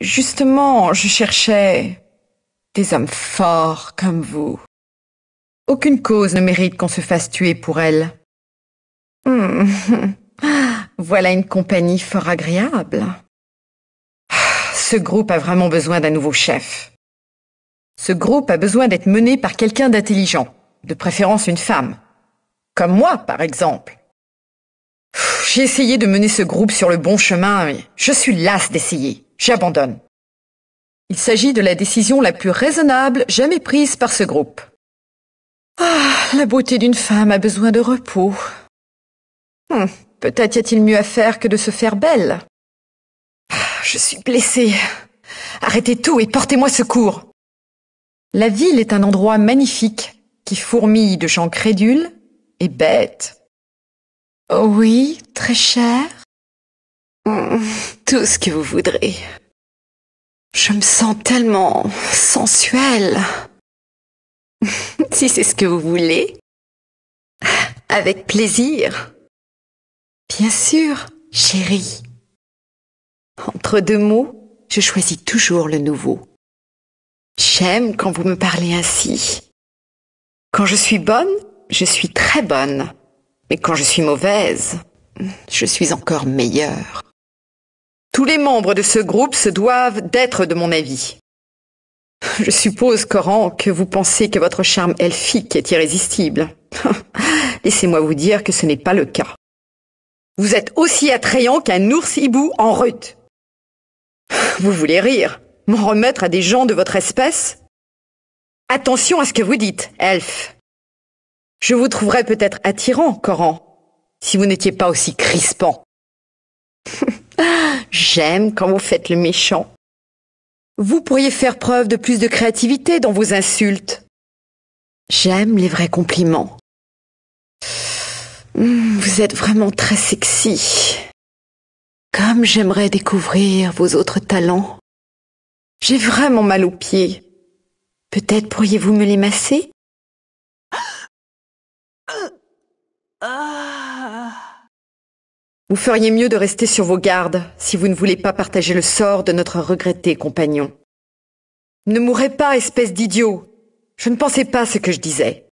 Justement, je cherchais des hommes forts comme vous. Aucune cause ne mérite qu'on se fasse tuer pour elle. Hmm. Voilà une compagnie fort agréable. Ce groupe a vraiment besoin d'un nouveau chef. Ce groupe a besoin d'être mené par quelqu'un d'intelligent, de préférence une femme. Comme moi, par exemple. J'ai essayé de mener ce groupe sur le bon chemin, mais je suis lasse d'essayer. J'abandonne. Il s'agit de la décision la plus raisonnable jamais prise par ce groupe. Ah, la beauté d'une femme a besoin de repos. Hmm, peut-être y a-t-il mieux à faire que de se faire belle. Ah, je suis blessée. Arrêtez tout et portez-moi secours. La ville est un endroit magnifique qui fourmille de gens crédules et bêtes. Oh oui, très cher. Tout ce que vous voudrez. Je me sens tellement sensuelle. si c'est ce que vous voulez. Avec plaisir. Bien sûr, chérie. Entre deux mots, je choisis toujours le nouveau. J'aime quand vous me parlez ainsi. Quand je suis bonne, je suis très bonne. Mais quand je suis mauvaise, je suis encore meilleure. Tous les membres de ce groupe se doivent d'être de mon avis. Je suppose, Coran, que vous pensez que votre charme elfique est irrésistible. Laissez-moi vous dire que ce n'est pas le cas. Vous êtes aussi attrayant qu'un ours hibou en rut. Vous voulez rire M'en remettre à des gens de votre espèce Attention à ce que vous dites, elfe. Je vous trouverais peut-être attirant, Coran, si vous n'étiez pas aussi crispant. J'aime quand vous faites le méchant. Vous pourriez faire preuve de plus de créativité dans vos insultes. J'aime les vrais compliments. Hmm, vous êtes vraiment très sexy. Comme j'aimerais découvrir vos autres talents. J'ai vraiment mal aux pieds. Peut-être pourriez-vous me les masser Vous feriez mieux de rester sur vos gardes si vous ne voulez pas partager le sort de notre regretté compagnon. Ne mourrez pas, espèce d'idiot. Je ne pensais pas ce que je disais.